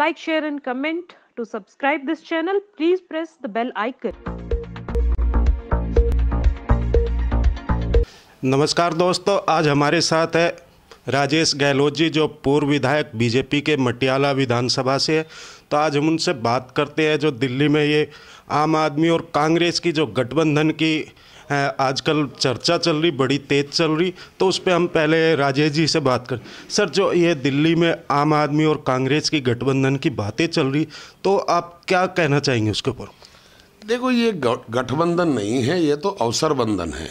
Like, share and comment. To subscribe this channel, please press the bell icon. नमस्कार दोस्तों आज हमारे साथ है राजेश गहलोत जी जो पूर्व विधायक बीजेपी के मटियाला विधानसभा से है तो आज हम उनसे बात करते हैं जो दिल्ली में ये आम आदमी और कांग्रेस की जो गठबंधन की आजकल चर्चा चल रही बड़ी तेज़ चल रही तो उस पर हम पहले राजेश जी से बात करें सर जो ये दिल्ली में आम आदमी और कांग्रेस की गठबंधन की बातें चल रही तो आप क्या कहना चाहेंगे उसके ऊपर देखो ये गठबंधन नहीं है ये तो अवसर बंधन है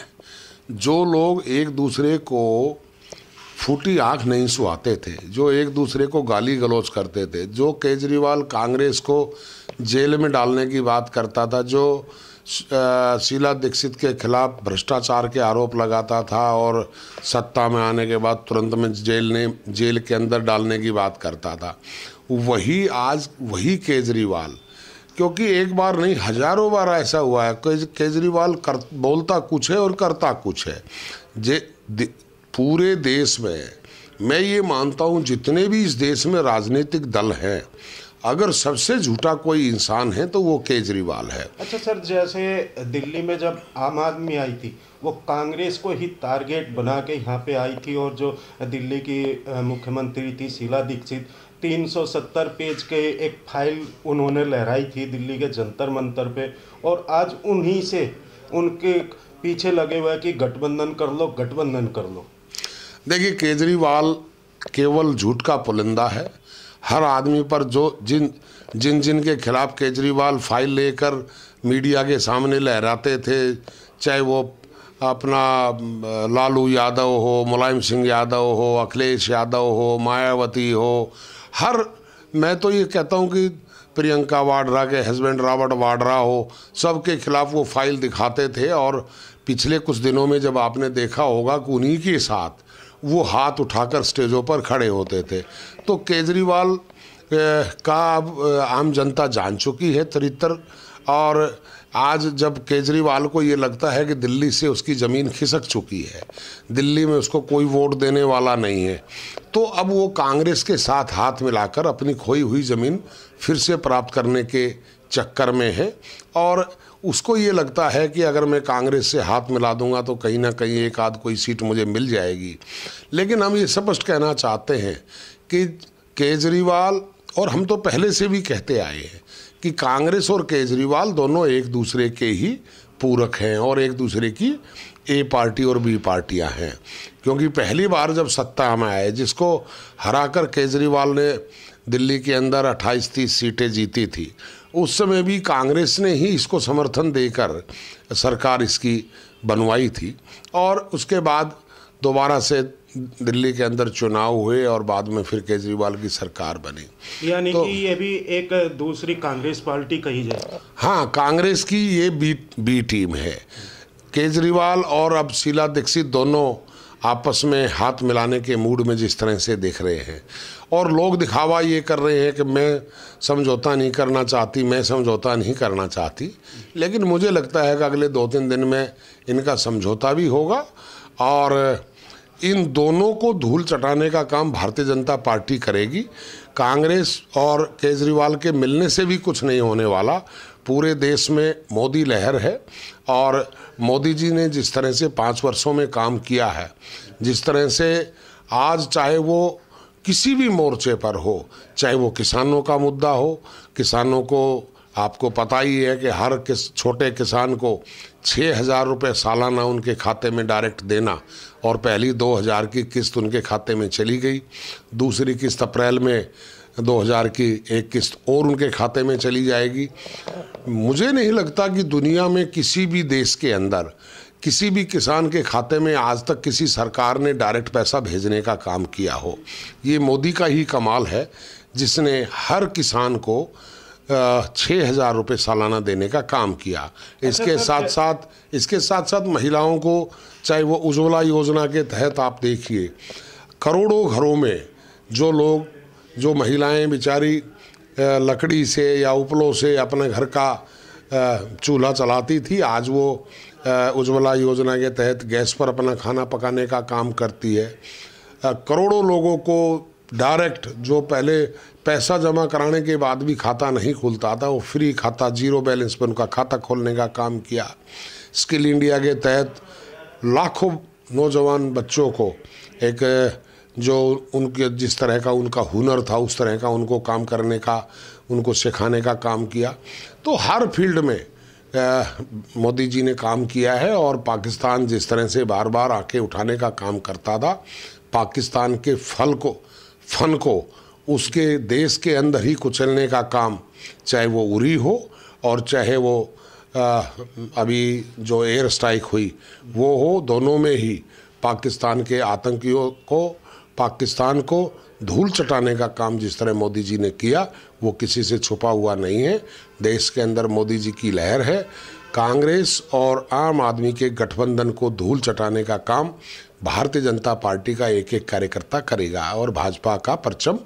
जो लोग एक दूसरे को फूटी आंख नहीं सुहाते थे जो एक दूसरे को गाली गलौज करते थे जो केजरीवाल कांग्रेस को जेल में डालने की बात करता था जो शीला दीक्षित के खिलाफ भ्रष्टाचार के आरोप लगाता था और सत्ता में आने के बाद तुरंत में जेल ने जेल के अंदर डालने की बात करता था वही आज वही केजरीवाल क्योंकि एक बार नहीं हजारों बार ऐसा हुआ है केजरीवाल कर बोलता कुछ है और करता कुछ है जे दे, पूरे देश में मैं ये मानता हूँ जितने भी इस देश में राजनीतिक दल हैं अगर सबसे झूठा कोई इंसान है तो वो केजरीवाल है अच्छा सर जैसे दिल्ली में जब आम आदमी आई थी वो कांग्रेस को ही टारगेट बना के यहाँ पे आई थी और जो दिल्ली की मुख्यमंत्री थी शीला दीक्षित 370 पेज के एक फाइल उन्होंने लहराई थी दिल्ली के जंतर मंतर पे और आज उन्हीं से उनके पीछे लगे हुए कि गठबंधन कर लो गठबंधन कर लो देखिए केजरीवाल केवल झूठ का पुलिंदा है हर आदमी पर जो जिन जिन जिन के खिलाफ केजरीवाल फाइल लेकर मीडिया के सामने लहराते थे चाहे वो अपना लालू यादव हो मुलायम सिंह यादव हो अखिलेश यादव हो मायावती हो हर मैं तो ये कहता हूँ कि प्रियंका वाड्रा के हस्बैंड रॉबर्ट वाड्रा हो सब के खिलाफ वो फाइल दिखाते थे और पिछले कुछ दिनों में जब आपने देखा होगा कि उन्हीं के साथ वो हाथ उठाकर स्टेजों पर खड़े होते थे तो केजरीवाल का अब आम जनता जान चुकी है चरित्र और आज जब केजरीवाल को ये लगता है कि दिल्ली से उसकी ज़मीन खिसक चुकी है दिल्ली में उसको कोई वोट देने वाला नहीं है तो अब वो कांग्रेस के साथ हाथ मिलाकर अपनी खोई हुई ज़मीन फिर से प्राप्त करने के चक्कर में है और उसको ये लगता है कि अगर मैं कांग्रेस से हाथ मिला दूंगा तो कहीं ना कहीं एक आध कोई सीट मुझे मिल जाएगी लेकिन हम ये स्पष्ट कहना चाहते हैं कि केजरीवाल और हम तो पहले से भी कहते आए हैं कि कांग्रेस और केजरीवाल दोनों एक दूसरे के ही पूरक हैं और एक दूसरे की ए पार्टी और बी पार्टियां हैं क्योंकि पहली बार जब सत्ता में आए जिसको हराकर केजरीवाल ने दिल्ली के अंदर 28 तीस सीटें जीती थी उस समय भी कांग्रेस ने ही इसको समर्थन देकर सरकार इसकी बनवाई थी और उसके बाद दोबारा से दिल्ली के अंदर चुनाव हुए और बाद में फिर केजरीवाल की सरकार बनी यानी तो, कि ये भी एक दूसरी कांग्रेस पार्टी कही जाए हाँ कांग्रेस की ये बी बी टीम है केजरीवाल और अब शीला दीक्षित दोनों आपस में हाथ मिलाने के मूड में जिस तरह से देख रहे हैं और लोग दिखावा ये कर रहे हैं कि मैं समझौता नहीं करना चाहती मैं समझौता नहीं करना चाहती लेकिन मुझे लगता है कि अगले दो तीन दिन में इनका समझौता भी होगा और इन दोनों को धूल चटाने का काम भारतीय जनता पार्टी करेगी कांग्रेस और केजरीवाल के मिलने से भी कुछ नहीं होने वाला पूरे देश में मोदी लहर है और मोदी जी ने जिस तरह से पाँच वर्षों में काम किया है जिस तरह से आज चाहे वो किसी भी मोर्चे पर हो चाहे वो किसानों का मुद्दा हो किसानों को आपको पता ही है कि हर किस छोटे किसान को छः हज़ार रुपये सालाना उनके खाते में डायरेक्ट देना और पहली दो हज़ार की किस्त उनके खाते में चली गई दूसरी किस्त अप्रैल में 2000 की एक किस्त और उनके खाते में चली जाएगी मुझे नहीं लगता कि दुनिया में किसी भी देश के अंदर किसी भी किसान के खाते में आज तक किसी सरकार ने डायरेक्ट पैसा भेजने का काम किया हो ये मोदी का ही कमाल है जिसने हर किसान को छः हज़ार रुपये सालाना देने का काम किया अच्छा, इसके साथ साथ इसके साथ साथ महिलाओं को चाहे वो उज्ज्वला योजना के तहत आप देखिए करोड़ों घरों में जो लोग जो महिलाएं बेचारी लकड़ी से या उपलों से अपने घर का चूल्हा चलाती थी आज वो उज्ज्वला योजना के तहत गैस पर अपना खाना पकाने का काम करती है करोड़ों लोगों को डायरेक्ट जो पहले पैसा जमा कराने के बाद भी खाता नहीं खुलता था वो फ्री खाता जीरो बैलेंस पर उनका खाता खोलने का काम किया स्किल इंडिया के तहत लाखों नौजवान बच्चों को एक जो उनके जिस तरह का उनका हुनर था उस तरह का उनको काम करने का उनको सिखाने का काम किया तो हर फील्ड में मोदी जी ने काम किया है और पाकिस्तान जिस तरह से बार बार आके उठाने का काम करता था पाकिस्तान के फल को फन को उसके देश के अंदर ही कुचलने का काम चाहे वो उरी हो और चाहे वो आ, अभी जो एयर स्ट्राइक हुई वो हो दोनों में ही पाकिस्तान के आतंकियों को पाकिस्तान को धूल चटाने का काम जिस तरह मोदी जी ने किया वो किसी से छुपा हुआ नहीं है देश के अंदर मोदी जी की लहर है कांग्रेस और आम आदमी के गठबंधन को धूल चटाने का काम भारतीय जनता पार्टी का एक एक कार्यकर्ता करेगा और भाजपा का परचम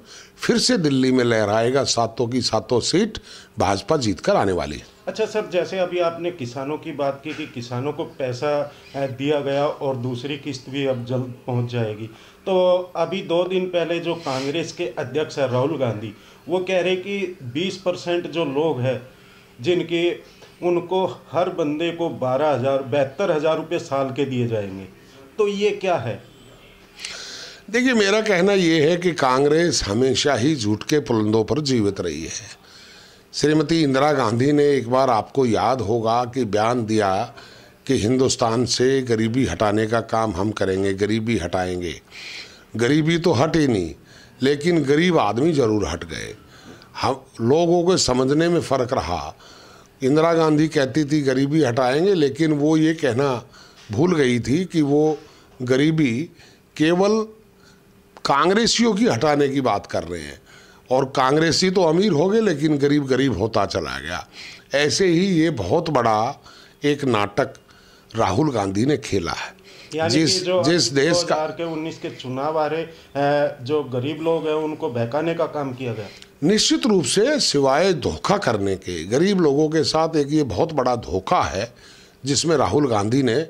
फिर से दिल्ली में लहराएगा सातों की सातों सीट भाजपा जीत कर आने वाली है अच्छा सर जैसे अभी आपने किसानों की बात की कि किसानों को पैसा दिया गया और दूसरी किस्त भी अब जल्द पहुंच जाएगी तो अभी दो दिन पहले जो कांग्रेस के अध्यक्ष है राहुल गांधी वो कह रहे कि 20 परसेंट जो लोग हैं जिनके उनको हर बंदे को बारह हज़ार बहत्तर हज़ार रुपये साल के दिए जाएंगे तो ये क्या है देखिए मेरा कहना ये है कि कांग्रेस हमेशा ही झूठ के पुलंदों पर जीवित रही है श्रीमती इंदिरा गांधी ने एक बार आपको याद होगा कि बयान दिया कि हिंदुस्तान से गरीबी हटाने का काम हम करेंगे गरीबी हटाएंगे गरीबी तो हटे नहीं लेकिन गरीब आदमी ज़रूर हट गए हम लोगों के समझने में फ़र्क रहा इंदिरा गांधी कहती थी गरीबी हटाएंगे लेकिन वो ये कहना भूल गई थी कि वो गरीबी केवल कांग्रेसियों की हटाने की बात कर रहे हैं और कांग्रेसी तो अमीर हो गए लेकिन गरीब गरीब होता चला गया ऐसे ही ये बहुत बड़ा एक नाटक राहुल गांधी ने खेला है जिस जिस देश का के उन्नीस के चुनाव आ रहे जो गरीब लोग हैं उनको बहकाने का काम किया गया निश्चित रूप से सिवाय धोखा करने के गरीब लोगों के साथ एक ये बहुत बड़ा धोखा है जिसमें राहुल गांधी ने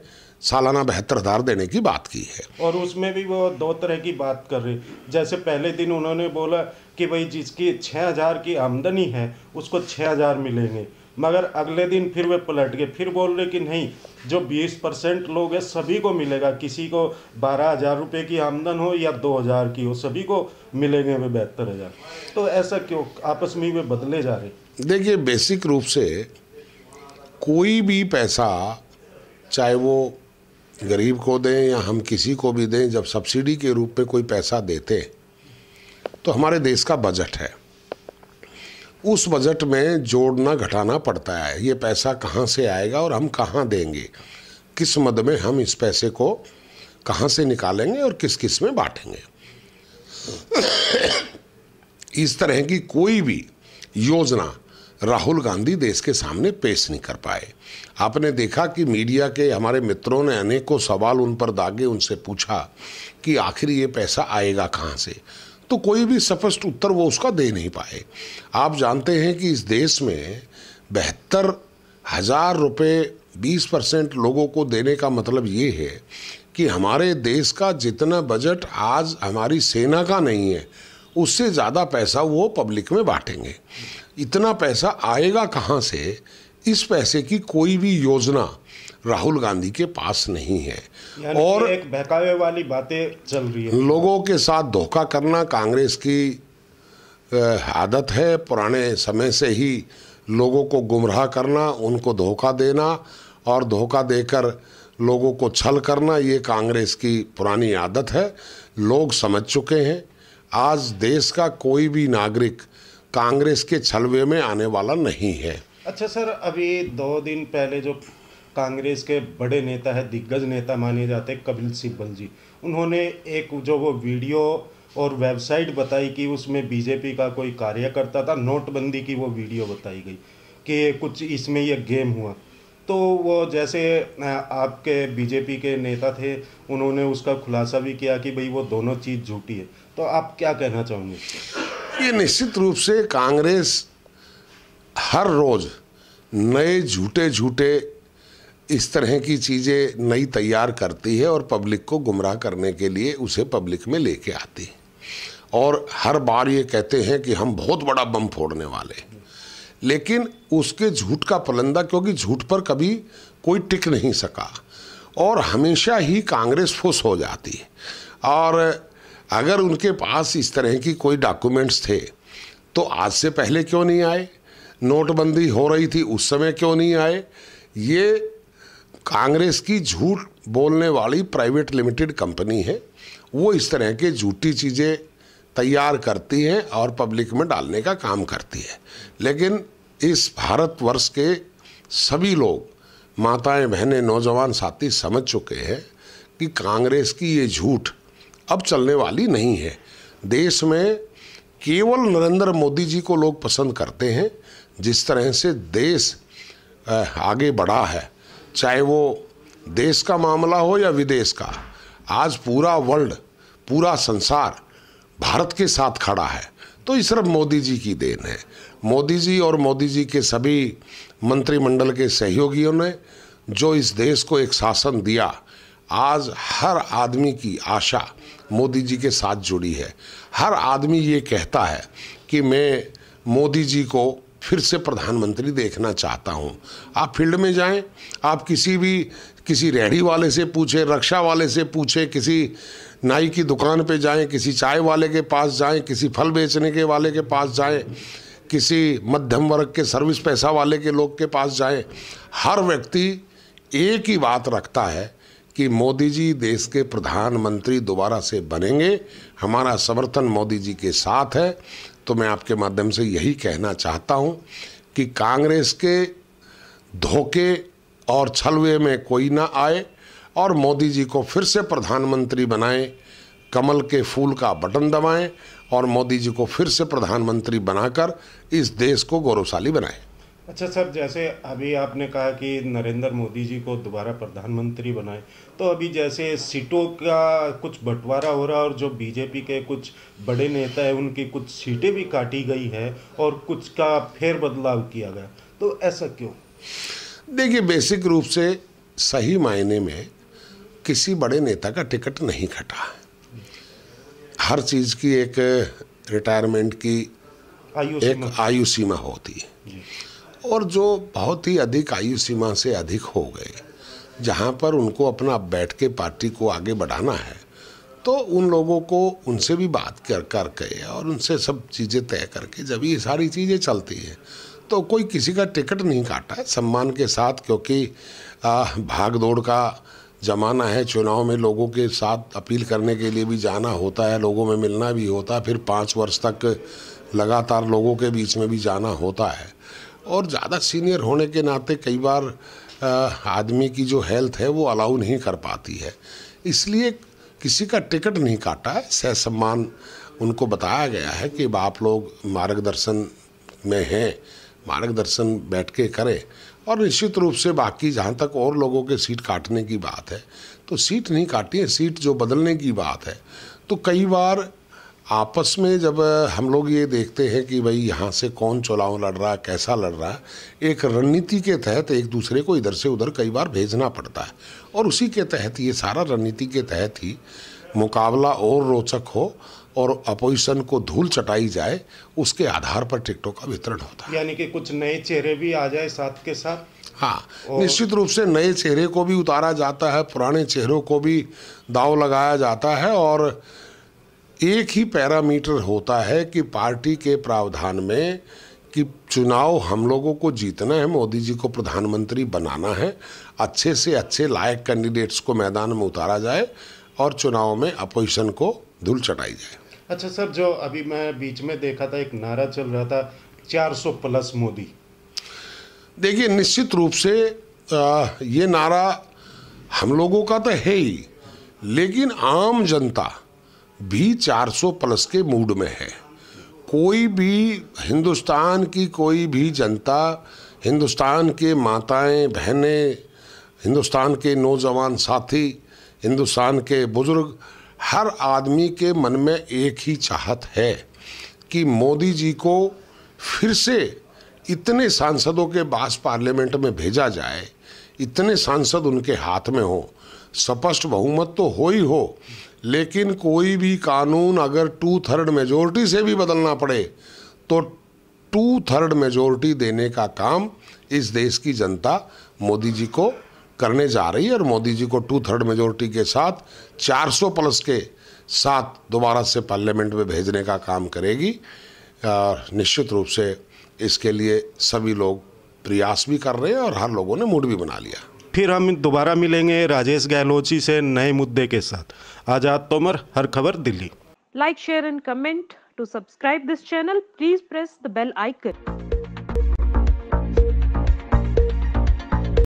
सालाना बेहतर हज़ार देने की बात की है और उसमें भी वो दो तरह की बात कर रही जैसे पहले दिन उन्होंने बोला कि भाई जिसकी छः हज़ार की आमदनी है उसको छः हज़ार मिलेंगे मगर अगले दिन फिर वे पलट गए फिर बोल रहे कि नहीं जो 20 परसेंट लोग हैं सभी को मिलेगा किसी को बारह हज़ार रुपये की आमदन हो या दो हज़ार की हो सभी को मिलेंगे वे बहत्तर हज़ार तो ऐसा क्यों आपस में वे बदले जा रहे देखिए बेसिक रूप से कोई भी पैसा चाहे वो गरीब को दें या हम किसी को भी दें जब सब्सिडी के रूप में कोई पैसा देते तो हमारे देश का बजट है उस बजट में जोड़ना घटाना पड़ता है ये पैसा कहाँ से आएगा और हम कहाँ देंगे किस मद में हम इस पैसे को कहाँ से निकालेंगे और किस किस में बांटेंगे इस तरह की कोई भी योजना राहुल गांधी देश के सामने पेश नहीं कर पाए आपने देखा कि मीडिया के हमारे मित्रों ने अनेकों सवाल उन पर दागे उनसे पूछा कि आखिर ये पैसा आएगा कहाँ से तो कोई भी स्पष्ट उत्तर वो उसका दे नहीं पाए आप जानते हैं कि इस देश में बहत्तर हज़ार रुपये बीस परसेंट लोगों को देने का मतलब ये है कि हमारे देश का जितना बजट आज हमारी सेना का नहीं है उससे ज़्यादा पैसा वो पब्लिक में बांटेंगे इतना पैसा आएगा कहाँ से इस पैसे की कोई भी योजना राहुल गांधी के पास नहीं है और एक बहकावे वाली बातें चल रही है लोगों के साथ धोखा करना कांग्रेस की आदत है पुराने समय से ही लोगों को गुमराह करना उनको धोखा देना और धोखा देकर लोगों को छल करना ये कांग्रेस की पुरानी आदत है लोग समझ चुके हैं आज देश का कोई भी नागरिक कांग्रेस के छलवे में आने वाला नहीं है अच्छा सर अभी दो दिन पहले जो कांग्रेस के बड़े नेता है दिग्गज नेता माने जाते हैं कपिल सिब्बल जी उन्होंने एक जो वो वीडियो और वेबसाइट बताई कि उसमें बीजेपी का कोई कार्यकर्ता था नोटबंदी की वो वीडियो बताई गई कि कुछ इसमें यह गेम हुआ तो वो जैसे आपके बीजेपी के नेता थे उन्होंने उसका खुलासा भी किया कि भाई वो दोनों चीज़ झूठी है तो आप क्या कहना चाहोगे ये निश्चित रूप से कांग्रेस हर रोज़ नए झूठे झूठे इस तरह की चीज़ें नई तैयार करती है और पब्लिक को गुमराह करने के लिए उसे पब्लिक में लेके आती है और हर बार ये कहते हैं कि हम बहुत बड़ा बम फोड़ने वाले लेकिन उसके झूठ का पलंदा क्योंकि झूठ पर कभी कोई टिक नहीं सका और हमेशा ही कांग्रेस फुस हो जाती है और अगर उनके पास इस तरह की कोई डॉक्यूमेंट्स थे तो आज से पहले क्यों नहीं आए नोटबंदी हो रही थी उस समय क्यों नहीं आए ये कांग्रेस की झूठ बोलने वाली प्राइवेट लिमिटेड कंपनी है वो इस तरह के झूठी चीज़ें तैयार करती हैं और पब्लिक में डालने का काम करती है लेकिन इस भारतवर्ष के सभी लोग माताएं बहनें नौजवान साथी समझ चुके हैं कि कांग्रेस की ये झूठ अब चलने वाली नहीं है देश में केवल नरेंद्र मोदी जी को लोग पसंद करते हैं जिस तरह से देश आगे बढ़ा है चाहे वो देश का मामला हो या विदेश का आज पूरा वर्ल्ड पूरा संसार भारत के साथ खड़ा है तो ये सिर्फ मोदी जी की देन है मोदी जी और मोदी जी के सभी मंत्रिमंडल के सहयोगियों ने जो इस देश को एक शासन दिया आज हर आदमी की आशा मोदी जी के साथ जुड़ी है हर आदमी ये कहता है कि मैं मोदी जी को फिर से प्रधानमंत्री देखना चाहता हूँ आप फील्ड में जाएं आप किसी भी किसी रेहड़ी वाले से पूछें रक्षा वाले से पूछें किसी नाई की दुकान पे जाएं किसी चाय वाले के पास जाएं किसी फल बेचने के वाले के पास जाएं किसी मध्यम वर्ग के सर्विस पैसा वाले के लोग के पास जाएं हर व्यक्ति एक ही बात रखता है कि मोदी जी देश के प्रधानमंत्री दोबारा से बनेंगे हमारा समर्थन मोदी जी के साथ है तो मैं आपके माध्यम से यही कहना चाहता हूं कि कांग्रेस के धोखे और छलवे में कोई ना आए और मोदी जी को फिर से प्रधानमंत्री बनाएं कमल के फूल का बटन दबाएं और मोदी जी को फिर से प्रधानमंत्री बनाकर इस देश को गौरवशाली बनाएं अच्छा सर जैसे अभी आपने कहा कि नरेंद्र मोदी जी को दोबारा प्रधानमंत्री बनाए तो अभी जैसे सीटों का कुछ बंटवारा हो रहा है और जो बीजेपी के कुछ बड़े नेता हैं उनकी कुछ सीटें भी काटी गई है और कुछ का फिर बदलाव किया गया तो ऐसा क्यों देखिए बेसिक रूप से सही मायने में किसी बड़े नेता का टिकट नहीं कटा हर चीज़ की एक रिटायरमेंट की आयु एक आयु सीमा होती है और जो बहुत ही अधिक आयु सीमा से अधिक हो गए जहाँ पर उनको अपना बैठ के पार्टी को आगे बढ़ाना है तो उन लोगों को उनसे भी बात कर करके और उनसे सब चीज़ें तय करके जब ये सारी चीज़ें चलती हैं तो कोई किसी का टिकट नहीं काटा है सम्मान के साथ क्योंकि भाग दौड़ का ज़माना है चुनाव में लोगों के साथ अपील करने के लिए भी जाना होता है लोगों में मिलना भी होता है फिर पाँच वर्ष तक लगातार लोगों के बीच में भी जाना होता है और ज़्यादा सीनियर होने के नाते कई बार आदमी की जो हेल्थ है वो अलाउ नहीं कर पाती है इसलिए किसी का टिकट नहीं काटा है सह सम्मान उनको बताया गया है कि आप लोग मार्गदर्शन में हैं मार्गदर्शन बैठ के करें और निश्चित रूप से बाकी जहाँ तक और लोगों के सीट काटने की बात है तो सीट नहीं काटी है सीट जो बदलने की बात है तो कई बार आपस में जब हम लोग ये देखते हैं कि भाई यहाँ से कौन चुनाव लड़ रहा है कैसा लड़ रहा है एक रणनीति के तहत एक दूसरे को इधर से उधर कई बार भेजना पड़ता है और उसी के तहत ये सारा रणनीति के तहत ही मुकाबला और रोचक हो और अपोजिशन को धूल चटाई जाए उसके आधार पर टिकटों का वितरण होता है यानी कि कुछ नए चेहरे भी आ जाए साथ के साथ हाँ निश्चित रूप से नए चेहरे को भी उतारा जाता है पुराने चेहरों को भी दाव लगाया जाता है और एक ही पैरामीटर होता है कि पार्टी के प्रावधान में कि चुनाव हम लोगों को जीतना है मोदी जी को प्रधानमंत्री बनाना है अच्छे से अच्छे लायक कैंडिडेट्स को मैदान में उतारा जाए और चुनाव में अपोजिशन को धूल चटाई जाए अच्छा सर जो अभी मैं बीच में देखा था एक नारा चल रहा था 400 प्लस मोदी देखिए निश्चित रूप से आ, ये नारा हम लोगों का तो है ही लेकिन आम जनता भी 400 प्लस के मूड में है कोई भी हिंदुस्तान की कोई भी जनता हिंदुस्तान के माताएं बहनें हिंदुस्तान के नौजवान साथी हिंदुस्तान के बुज़ुर्ग हर आदमी के मन में एक ही चाहत है कि मोदी जी को फिर से इतने सांसदों के पास पार्लियामेंट में भेजा जाए इतने सांसद उनके हाथ में हो स्पष्ट बहुमत तो हो ही हो लेकिन कोई भी कानून अगर टू थर्ड मेजोरिटी से भी बदलना पड़े तो टू थर्ड मेजोरिटी देने का काम इस देश की जनता मोदी जी को करने जा रही है और मोदी जी को टू थर्ड मेजोरिटी के साथ 400 प्लस के साथ दोबारा से पार्लियामेंट में भेजने का काम करेगी और निश्चित रूप से इसके लिए सभी लोग प्रयास भी कर रहे हैं और हर लोगों ने मूड भी बना लिया फिर हम दोबारा मिलेंगे राजेश गहलोत जी से नए मुद्दे के साथ आज़ाद तोमर हर खबर Delhi like share and comment to subscribe this channel please press the bell icon